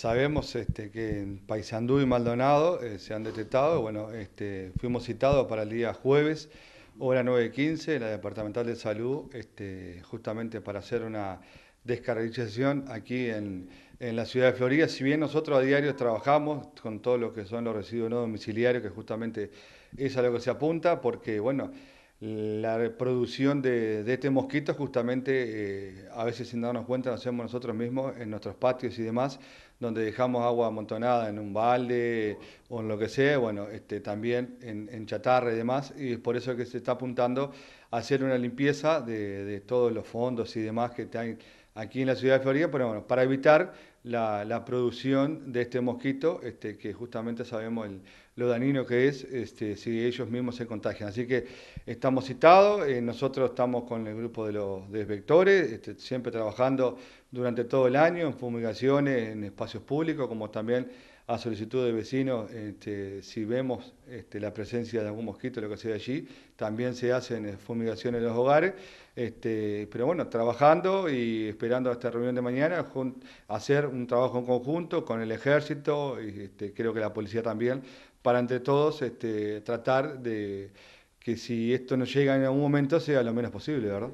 Sabemos este, que en Paisandú y Maldonado eh, se han detectado, bueno, este, fuimos citados para el día jueves, hora 9.15, en la Departamental de Salud, este, justamente para hacer una descarrilización aquí en, en, la ciudad de Florida. Si bien nosotros a diario trabajamos con todo lo que son los residuos no domiciliarios, que justamente es a lo que se apunta, porque, bueno, la reproducción de, este mosquito justamente eh, a veces sin darnos cuenta lo hacemos nosotros mismos en nuestros patios y demás, donde dejamos agua amontonada en un balde o en lo que sea, bueno, este, también en, chatarra y demás, y es por eso que se está apuntando a hacer una limpieza de, de todos los fondos y demás que están aquí en la ciudad de Florida, pero bueno, para evitar la, producción de este mosquito, este, que justamente sabemos lo danino que es este, si ellos mismos se contagian. Así que estamos citados, eh, nosotros estamos con el grupo de los vectores, este, siempre trabajando durante todo el año en fumigaciones, en espacios públicos, como también a solicitud de vecinos, si vemos la presencia de algún mosquito, lo que sea allí, también se hacen eh, fumigaciones en los hogares, pero bueno, trabajando y esperando esta reunión de mañana, hacer un trabajo en conjunto con el ejército y este, creo que la policía también, para entre todos este, tratar de que si esto no llega en algún momento sea lo menos posible, ¿verdad?